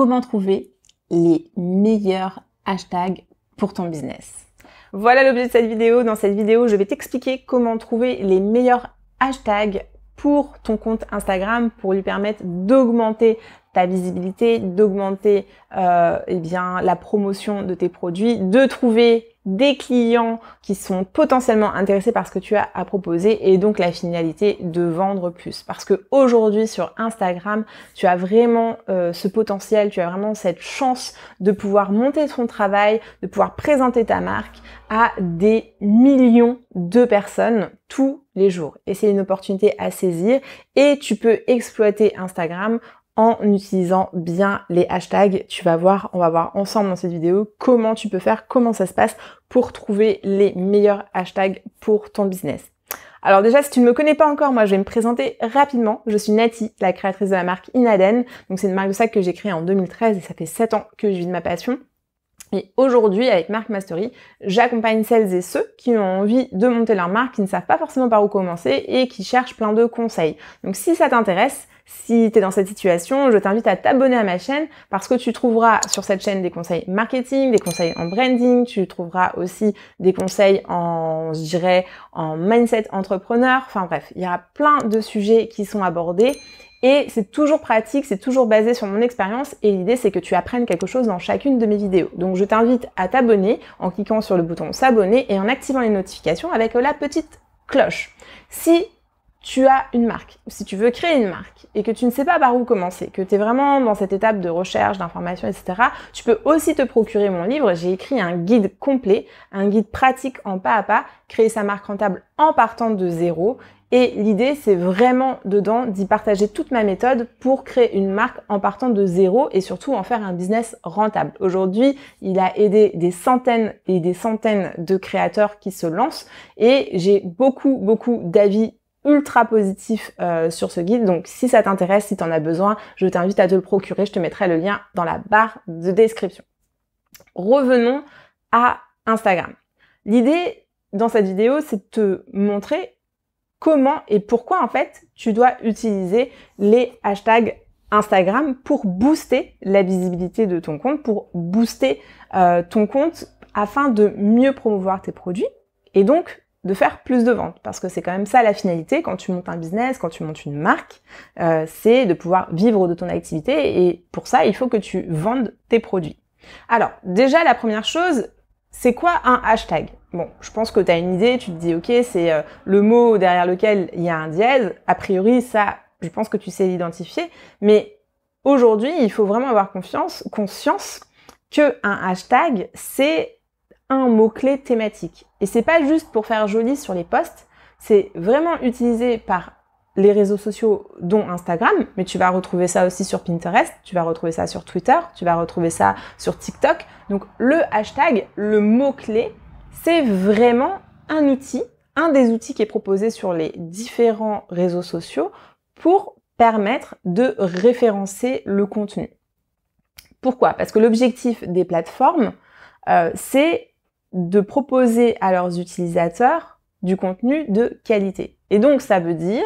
comment trouver les meilleurs hashtags pour ton business. Voilà l'objet de cette vidéo. Dans cette vidéo, je vais t'expliquer comment trouver les meilleurs hashtags pour ton compte Instagram pour lui permettre d'augmenter ta visibilité, d'augmenter euh, eh bien la promotion de tes produits, de trouver des clients qui sont potentiellement intéressés par ce que tu as à proposer et donc la finalité de vendre plus. Parce que aujourd'hui sur Instagram, tu as vraiment euh, ce potentiel, tu as vraiment cette chance de pouvoir monter ton travail, de pouvoir présenter ta marque à des millions de personnes tous les jours. Et c'est une opportunité à saisir et tu peux exploiter Instagram en utilisant bien les hashtags. Tu vas voir, on va voir ensemble dans cette vidéo comment tu peux faire, comment ça se passe pour trouver les meilleurs hashtags pour ton business. Alors déjà, si tu ne me connais pas encore, moi je vais me présenter rapidement. Je suis Nati, la créatrice de la marque Inaden. Donc c'est une marque de sac que j'ai créée en 2013 et ça fait 7 ans que je vis de ma passion. Et aujourd'hui, avec Marc Mastery, j'accompagne celles et ceux qui ont envie de monter leur marque, qui ne savent pas forcément par où commencer et qui cherchent plein de conseils. Donc si ça t'intéresse, si tu es dans cette situation, je t'invite à t'abonner à ma chaîne parce que tu trouveras sur cette chaîne des conseils marketing, des conseils en branding, tu trouveras aussi des conseils en, je dirais, en mindset entrepreneur. Enfin bref, il y a plein de sujets qui sont abordés et c'est toujours pratique, c'est toujours basé sur mon expérience et l'idée c'est que tu apprennes quelque chose dans chacune de mes vidéos. Donc je t'invite à t'abonner en cliquant sur le bouton s'abonner et en activant les notifications avec la petite cloche. Si tu as une marque, si tu veux créer une marque et que tu ne sais pas par où commencer, que tu es vraiment dans cette étape de recherche, d'information, etc., tu peux aussi te procurer mon livre. J'ai écrit un guide complet, un guide pratique en pas à pas, créer sa marque rentable en partant de zéro et l'idée, c'est vraiment dedans d'y partager toute ma méthode pour créer une marque en partant de zéro et surtout en faire un business rentable. Aujourd'hui, il a aidé des centaines et des centaines de créateurs qui se lancent et j'ai beaucoup, beaucoup d'avis ultra positifs euh, sur ce guide. Donc si ça t'intéresse, si t'en as besoin, je t'invite à te le procurer. Je te mettrai le lien dans la barre de description. Revenons à Instagram. L'idée dans cette vidéo, c'est de te montrer comment et pourquoi en fait tu dois utiliser les hashtags Instagram pour booster la visibilité de ton compte, pour booster euh, ton compte afin de mieux promouvoir tes produits et donc de faire plus de ventes. Parce que c'est quand même ça la finalité quand tu montes un business, quand tu montes une marque, euh, c'est de pouvoir vivre de ton activité et pour ça il faut que tu vendes tes produits. Alors déjà la première chose, c'est quoi un hashtag Bon, je pense que tu as une idée, tu te dis, ok, c'est euh, le mot derrière lequel il y a un dièse. A priori, ça, je pense que tu sais l'identifier. Mais aujourd'hui, il faut vraiment avoir confiance, conscience que un hashtag, c'est un mot-clé thématique. Et c'est pas juste pour faire joli sur les posts, c'est vraiment utilisé par les réseaux sociaux, dont Instagram, mais tu vas retrouver ça aussi sur Pinterest, tu vas retrouver ça sur Twitter, tu vas retrouver ça sur TikTok. Donc le hashtag, le mot-clé, c'est vraiment un outil, un des outils qui est proposé sur les différents réseaux sociaux pour permettre de référencer le contenu. Pourquoi Parce que l'objectif des plateformes, euh, c'est de proposer à leurs utilisateurs du contenu de qualité. Et donc ça veut dire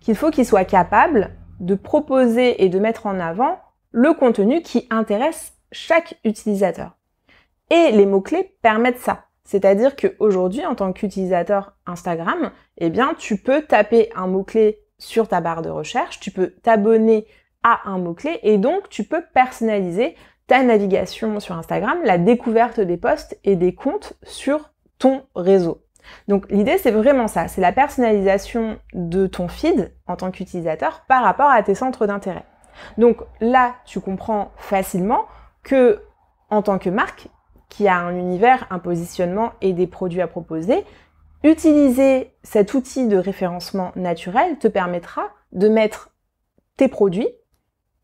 qu'il faut qu'il soit capable de proposer et de mettre en avant le contenu qui intéresse chaque utilisateur. Et les mots-clés permettent ça. C'est-à-dire qu'aujourd'hui, en tant qu'utilisateur Instagram, eh bien, tu peux taper un mot-clé sur ta barre de recherche, tu peux t'abonner à un mot-clé et donc tu peux personnaliser ta navigation sur Instagram, la découverte des posts et des comptes sur ton réseau. Donc l'idée, c'est vraiment ça, c'est la personnalisation de ton feed en tant qu'utilisateur par rapport à tes centres d'intérêt. Donc là, tu comprends facilement que en tant que marque qui a un univers, un positionnement et des produits à proposer, utiliser cet outil de référencement naturel te permettra de mettre tes produits,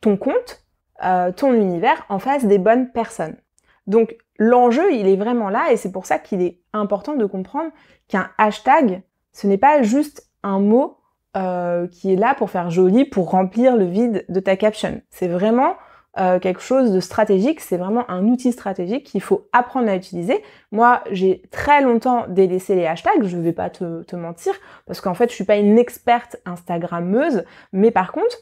ton compte, euh, ton univers en face des bonnes personnes. Donc l'enjeu, il est vraiment là et c'est pour ça qu'il est important de comprendre qu'un hashtag, ce n'est pas juste un mot euh, qui est là pour faire joli, pour remplir le vide de ta caption. C'est vraiment euh, quelque chose de stratégique, c'est vraiment un outil stratégique qu'il faut apprendre à utiliser. Moi, j'ai très longtemps délaissé les hashtags, je ne vais pas te, te mentir, parce qu'en fait, je suis pas une experte Instagrammeuse, mais par contre,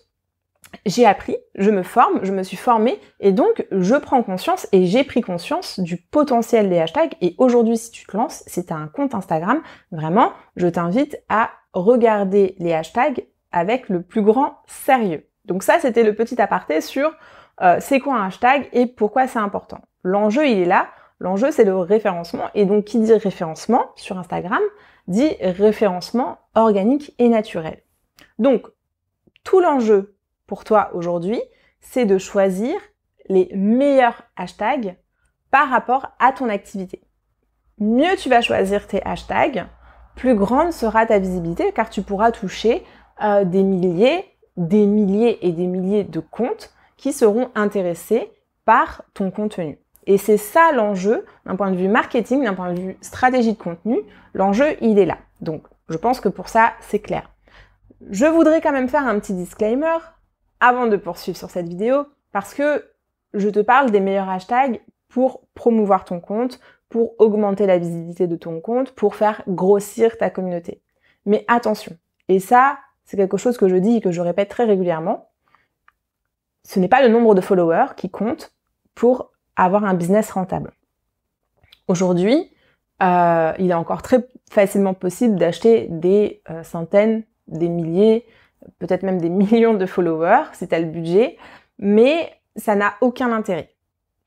j'ai appris, je me forme, je me suis formée et donc je prends conscience et j'ai pris conscience du potentiel des hashtags. Et aujourd'hui, si tu te lances, si tu as un compte Instagram, vraiment, je t'invite à regarder les hashtags avec le plus grand sérieux. Donc ça, c'était le petit aparté sur euh, c'est quoi un hashtag et pourquoi c'est important. L'enjeu, il est là. L'enjeu, c'est le référencement. Et donc, qui dit référencement sur Instagram, dit référencement organique et naturel. Donc, tout l'enjeu pour toi aujourd'hui, c'est de choisir les meilleurs hashtags par rapport à ton activité. Mieux tu vas choisir tes hashtags, plus grande sera ta visibilité car tu pourras toucher euh, des milliers, des milliers et des milliers de comptes qui seront intéressés par ton contenu. Et c'est ça l'enjeu d'un point de vue marketing, d'un point de vue stratégie de contenu. L'enjeu, il est là. Donc, je pense que pour ça, c'est clair. Je voudrais quand même faire un petit disclaimer avant de poursuivre sur cette vidéo parce que je te parle des meilleurs hashtags pour promouvoir ton compte, pour augmenter la visibilité de ton compte, pour faire grossir ta communauté. Mais attention, et ça, c'est quelque chose que je dis et que je répète très régulièrement, ce n'est pas le nombre de followers qui compte pour avoir un business rentable. Aujourd'hui, euh, il est encore très facilement possible d'acheter des euh, centaines, des milliers, peut-être même des millions de followers, si t'as le budget, mais ça n'a aucun intérêt.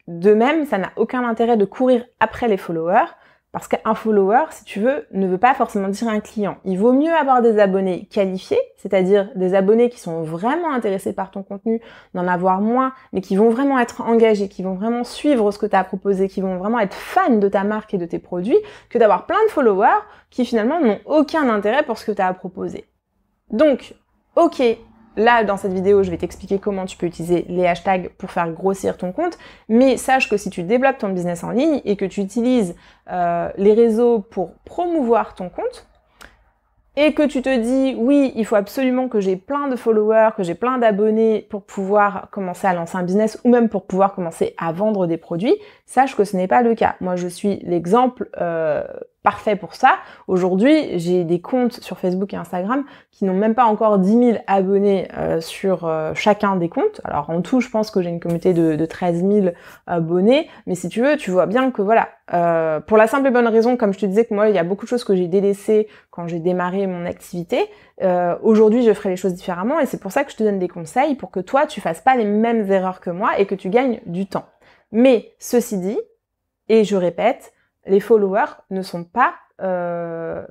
De même, ça n'a aucun intérêt de courir après les followers, parce qu'un follower, si tu veux, ne veut pas forcément dire un client. Il vaut mieux avoir des abonnés qualifiés, c'est-à-dire des abonnés qui sont vraiment intéressés par ton contenu, d'en avoir moins, mais qui vont vraiment être engagés, qui vont vraiment suivre ce que tu as proposé, qui vont vraiment être fans de ta marque et de tes produits, que d'avoir plein de followers qui finalement n'ont aucun intérêt pour ce que tu as proposé. Donc, ok, Là, dans cette vidéo, je vais t'expliquer comment tu peux utiliser les hashtags pour faire grossir ton compte, mais sache que si tu développes ton business en ligne et que tu utilises euh, les réseaux pour promouvoir ton compte, et que tu te dis, oui, il faut absolument que j'ai plein de followers, que j'ai plein d'abonnés pour pouvoir commencer à lancer un business ou même pour pouvoir commencer à vendre des produits, sache que ce n'est pas le cas. Moi, je suis l'exemple euh, parfait pour ça. Aujourd'hui, j'ai des comptes sur Facebook et Instagram qui n'ont même pas encore 10 000 abonnés euh, sur euh, chacun des comptes. Alors en tout, je pense que j'ai une communauté de, 13 000 abonnés, mais si tu veux, tu vois bien que voilà, euh, pour la simple et bonne raison, comme je te disais que moi, il y a beaucoup de choses que j'ai délaissées quand j'ai démarré mon activité. Aujourd'hui, je ferai les choses différemment et c'est pour ça que je te donne des conseils pour que toi, tu fasses pas les mêmes erreurs que moi et que tu gagnes du temps. Mais ceci dit, et je répète, les followers ne sont pas euh,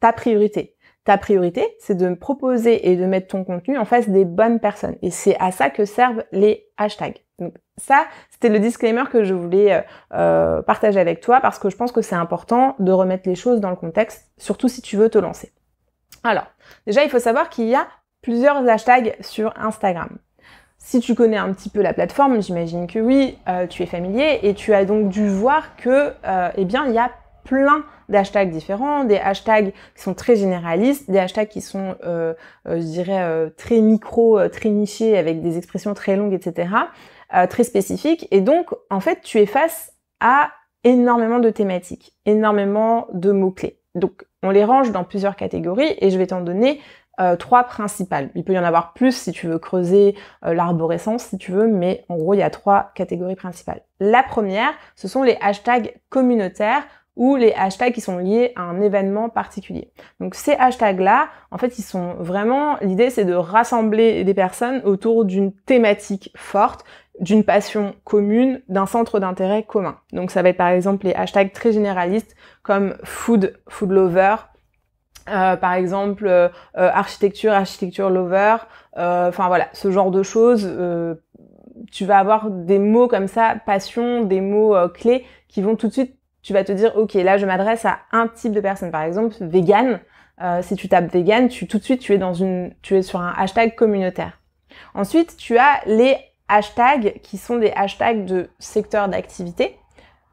ta priorité. Ta priorité, c'est de proposer et de mettre ton contenu en face des bonnes personnes. Et c'est à ça que servent les hashtags. Donc ça, c'était le disclaimer que je voulais euh, euh, partager avec toi parce que je pense que c'est important de remettre les choses dans le contexte, surtout si tu veux te lancer. Alors, déjà, il faut savoir qu'il y a plusieurs hashtags sur Instagram. Si tu connais un petit peu la plateforme, j'imagine que oui, euh, tu es familier et tu as donc dû voir que, euh, eh bien, il y a plein d'hashtags différents, des hashtags qui sont très généralistes, des hashtags qui sont, euh, je dirais, très micro, très nichés, avec des expressions très longues, etc., très spécifiques. Et donc, en fait, tu es face à énormément de thématiques, énormément de mots-clés. Donc, on les range dans plusieurs catégories et je vais t'en donner euh, trois principales. Il peut y en avoir plus si tu veux creuser euh, l'arborescence, si tu veux, mais en gros, il y a trois catégories principales. La première, ce sont les hashtags communautaires ou les hashtags qui sont liés à un événement particulier. Donc ces hashtags-là, en fait, ils sont vraiment, l'idée c'est de rassembler des personnes autour d'une thématique forte, d'une passion commune, d'un centre d'intérêt commun. Donc ça va être par exemple les hashtags très généralistes comme food, food lover, euh, par exemple euh, euh, architecture, architecture lover, enfin voilà, ce genre de choses. tu vas avoir des mots comme ça, passion, des mots clés qui vont tout de suite, tu vas te dire, ok, là je m'adresse à un type de personne. Par exemple, vegan. si tu tapes vegan, tu tout de suite tu es dans une, tu es sur un hashtag communautaire. Ensuite, tu as les hashtags qui sont des hashtags de secteur d'activité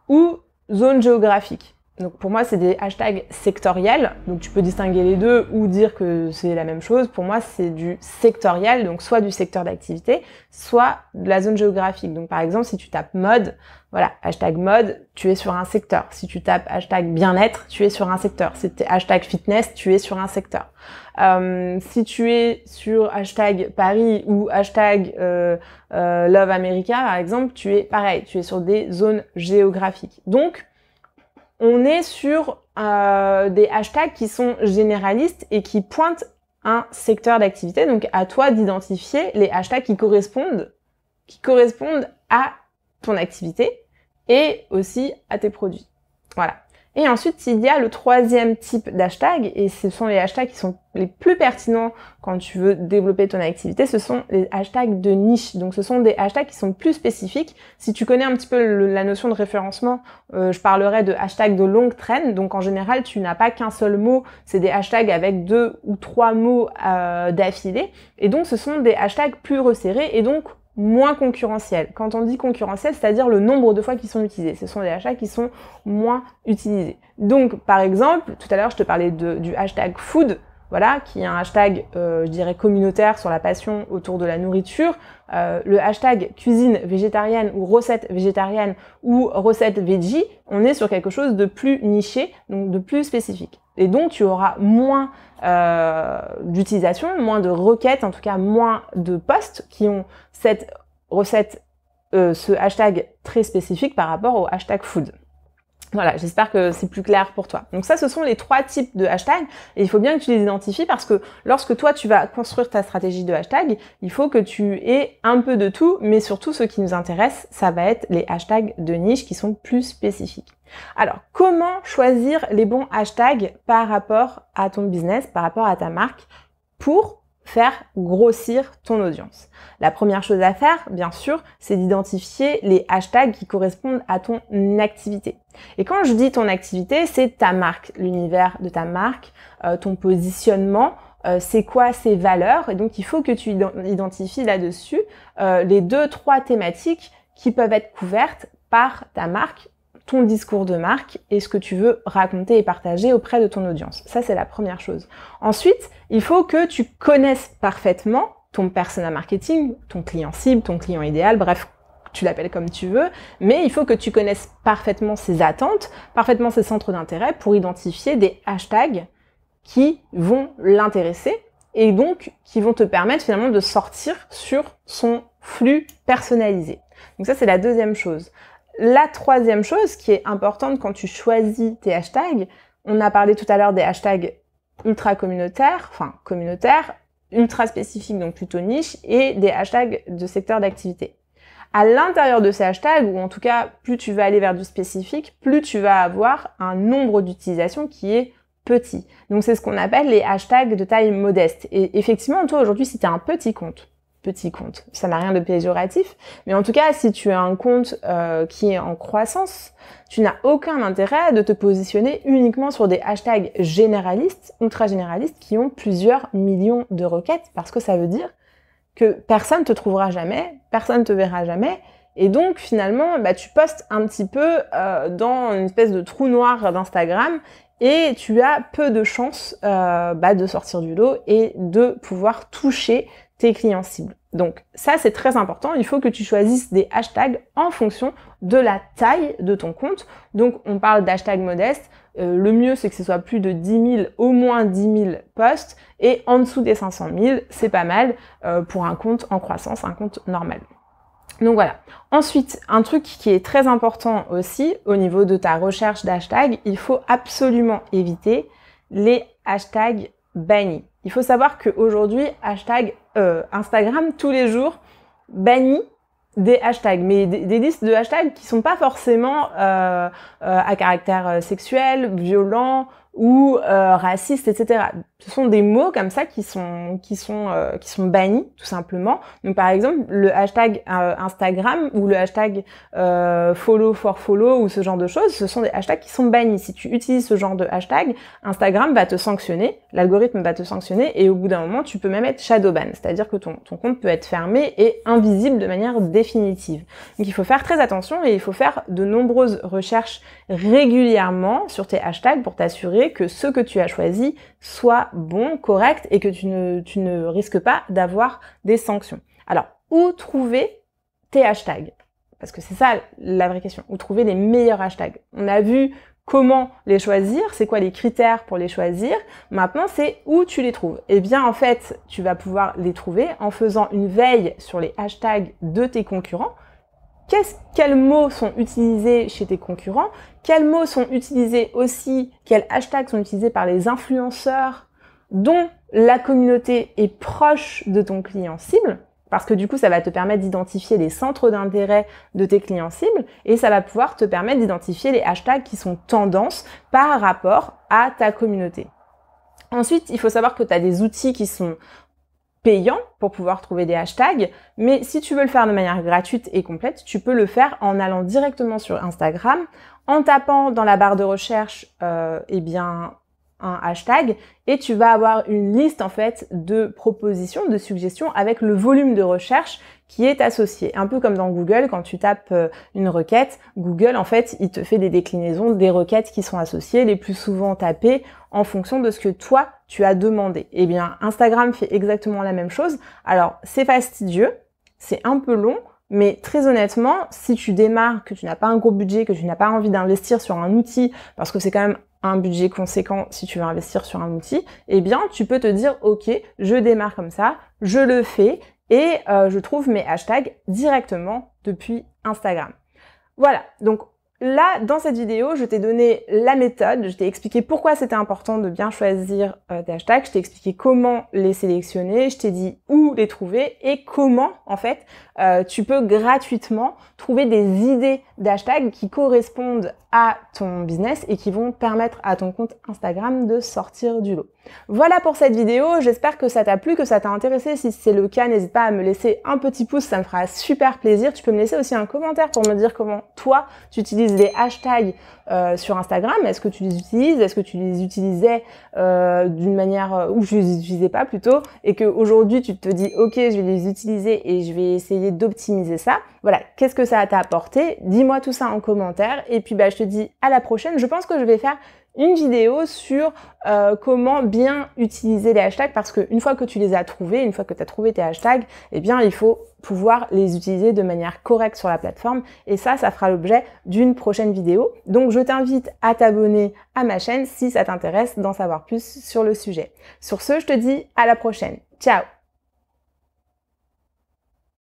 ou zone géographique. Donc pour moi, c'est des hashtags sectoriels. Donc tu peux distinguer les deux ou dire que c'est la même chose. Pour moi, c'est du sectoriel, donc soit du secteur d'activité, soit de la zone géographique. Donc par exemple, si tu tapes mode, voilà, hashtag mode, tu es sur un secteur. Si tu tapes hashtag bien-être, tu es sur un secteur. Si tu hashtag fitness, tu es sur un secteur. Euh, si tu es sur hashtag Paris ou hashtag euh, euh, Love America, par exemple, tu es pareil, tu es sur des zones géographiques. Donc on est sur euh, des hashtags qui sont généralistes et qui pointent un secteur d'activité. Donc à toi d'identifier les hashtags qui correspondent, qui correspondent à ton activité et aussi à tes produits. Voilà. Et ensuite, il y a le troisième type d'hashtag, et ce sont les hashtags qui sont les plus pertinents quand tu veux développer ton activité, ce sont les hashtags de niche. Donc ce sont des hashtags qui sont plus spécifiques. Si tu connais un petit peu la notion de référencement, euh, je parlerai de hashtags de longue traîne. Donc en général, tu n'as pas qu'un seul mot, c'est des hashtags avec deux ou trois mots euh, d'affilée. Et donc ce sont des hashtags plus resserrés et donc moins concurrentiels. Quand on dit concurrentiel, c'est-à-dire le nombre de fois qu'ils sont utilisés. Ce sont des achats qui sont moins utilisés. Donc, par exemple, tout à l'heure, je te parlais du hashtag food, voilà, qui est un hashtag, euh, je dirais, communautaire sur la passion autour de la nourriture. Euh, le hashtag cuisine végétarienne ou recette végétarienne ou recette veggie, on est sur quelque chose de plus niché, donc de plus spécifique. Et donc, tu auras moins euh, d'utilisation, moins de requêtes, en tout cas moins de posts qui ont cette recette, euh, ce hashtag très spécifique par rapport au hashtag food. Voilà, j'espère que c'est plus clair pour toi. Donc ça, ce sont les trois types de hashtags et il faut bien que tu les identifies parce que lorsque toi, tu vas construire ta stratégie de hashtag, il faut que tu aies un peu de tout, mais surtout ce qui nous intéresse, ça va être les hashtags de niche qui sont plus spécifiques. Alors, comment choisir les bons hashtags par rapport à ton business, par rapport à ta marque pour faire grossir ton audience. La première chose à faire, bien sûr, c'est d'identifier les hashtags qui correspondent à ton activité. Et quand je dis ton activité, c'est ta marque, l'univers de ta marque, euh, ton positionnement, euh, c'est quoi ses valeurs. Et donc, il faut que tu identifies là-dessus euh, les deux, trois thématiques qui peuvent être couvertes par ta marque discours de marque et ce que tu veux raconter et partager auprès de ton audience. Ça, c'est la première chose. Ensuite, il faut que tu connaisses parfaitement ton persona marketing, ton client cible, ton client idéal, bref, tu l'appelles comme tu veux, mais il faut que tu connaisses parfaitement ses attentes, parfaitement ses centres d'intérêt pour identifier des hashtags qui vont l'intéresser et donc qui vont te permettre finalement de sortir sur son flux personnalisé. Donc ça, c'est la deuxième chose. La troisième chose qui est importante quand tu choisis tes hashtags, on a parlé tout à l'heure des hashtags ultra communautaires, enfin communautaires, ultra spécifiques, donc plutôt niche, et des hashtags de secteur d'activité. À l'intérieur de ces hashtags, ou en tout cas, plus tu vas aller vers du spécifique, plus tu vas avoir un nombre d'utilisations qui est petit. Donc c'est ce qu'on appelle les hashtags de taille modeste. Et effectivement, toi aujourd'hui, si tu as un petit compte, petit compte. Ça n'a rien de péjoratif, mais en tout cas, si tu as un compte euh, qui est en croissance, tu n'as aucun intérêt de te positionner uniquement sur des hashtags généralistes, ultra généralistes, qui ont plusieurs millions de requêtes, parce que ça veut dire que personne ne te trouvera jamais, personne ne te verra jamais, et donc finalement, bah, tu postes un petit peu euh, dans une espèce de trou noir d'Instagram, et tu as peu de chances euh, bah, de sortir du lot et de pouvoir toucher clients cibles. Donc ça, c'est très important. Il faut que tu choisisses des hashtags en fonction de la taille de ton compte. Donc on parle d'hashtags modestes. Euh, le mieux, c'est que ce soit plus de 10 000, au moins 10 000 posts. Et en dessous des 500 000, c'est pas mal euh, pour un compte en croissance, un compte normal. Donc voilà. Ensuite, un truc qui est très important aussi au niveau de ta recherche d'hashtags, il faut absolument éviter les hashtags bannis. Il faut savoir qu'aujourd'hui, hashtag euh, Instagram tous les jours bannit des hashtags, mais des, listes de hashtags qui sont pas forcément euh, euh, à caractère sexuel, violent ou raciste, etc. Ce sont des mots comme ça qui sont qui sont euh, qui sont bannis tout simplement. Donc par exemple le hashtag euh, Instagram ou le hashtag euh, follow for follow ou ce genre de choses, ce sont des hashtags qui sont bannis. Si tu utilises ce genre de hashtag, Instagram va te sanctionner, l'algorithme va te sanctionner et au bout d'un moment tu peux même être shadow ban, c'est-à-dire que ton ton compte peut être fermé et invisible de manière définitive. Donc il faut faire très attention et il faut faire de nombreuses recherches régulièrement sur tes hashtags pour t'assurer que ce que tu as choisi soit bon, correct et que tu ne, risques pas d'avoir des sanctions. Alors, où trouver tes hashtags Parce que c'est ça la vraie question. Où trouver les meilleurs hashtags On a vu comment les choisir, c'est quoi les critères pour les choisir. Maintenant, c'est où tu les trouves. Eh bien, en fait, tu vas pouvoir les trouver en faisant une veille sur les hashtags de tes concurrents. quels mots sont utilisés chez tes concurrents Quels mots sont utilisés aussi Quels hashtags sont utilisés par les influenceurs dont la communauté est proche de ton client cible, parce que du coup, ça va te permettre d'identifier les centres d'intérêt de tes clients cibles et ça va pouvoir te permettre d'identifier les hashtags qui sont tendances par rapport à ta communauté. Ensuite, il faut savoir que tu as des outils qui sont payants pour pouvoir trouver des hashtags, mais si tu veux le faire de manière gratuite et complète, tu peux le faire en allant directement sur Instagram, en tapant dans la barre de recherche, euh, eh bien, un hashtag et tu vas avoir une liste en fait de propositions, de suggestions avec le volume de recherche qui est associé. Un peu comme dans Google, quand tu tapes euh, une requête, Google en fait il te fait des déclinaisons des requêtes qui sont associées, les plus souvent tapées en fonction de ce que toi tu as demandé. Eh bien Instagram fait exactement la même chose. Alors c'est fastidieux, c'est un peu long, mais très honnêtement, si tu démarres, que tu n'as pas un gros budget, que tu n'as pas envie d'investir sur un outil, parce que c'est quand même un budget conséquent si tu veux investir sur un outil, eh bien tu peux te dire ok, je démarre comme ça, je le fais et euh, je trouve mes hashtags directement depuis Instagram. Voilà, donc Là, dans cette vidéo, je t'ai donné la méthode, je t'ai expliqué pourquoi c'était important de bien choisir euh, des hashtags, je t'ai expliqué comment les sélectionner, je t'ai dit où les trouver et comment, en fait, euh, tu peux gratuitement trouver des idées d'hashtags qui correspondent à ton business et qui vont permettre à ton compte Instagram de sortir du lot. Voilà pour cette vidéo, j'espère que ça t'a plu, que ça t'a intéressé. Si c'est le cas, n'hésite pas à me laisser un petit pouce, ça me fera super plaisir. Tu peux me laisser aussi un commentaire pour me dire comment toi, tu utilises les hashtags euh, sur Instagram Est-ce que tu les utilises Est-ce que tu les utilisais euh, d'une manière euh, où je les utilisais pas plutôt et qu'aujourd'hui tu te dis ok je vais les utiliser et je vais essayer d'optimiser ça Voilà, qu'est-ce que ça t'a apporté Dis-moi tout ça en commentaire et puis bah je te dis à la prochaine. Je pense que je vais faire une vidéo sur euh, comment bien utiliser les hashtags parce qu'une fois que tu les as trouvés, une fois que tu as trouvé tes hashtags, eh bien il faut pouvoir les utiliser de manière correcte sur la plateforme et ça, ça fera l'objet d'une prochaine vidéo. Donc je t'invite à t'abonner à ma chaîne si ça t'intéresse d'en savoir plus sur le sujet. Sur ce, je te dis à la prochaine. Ciao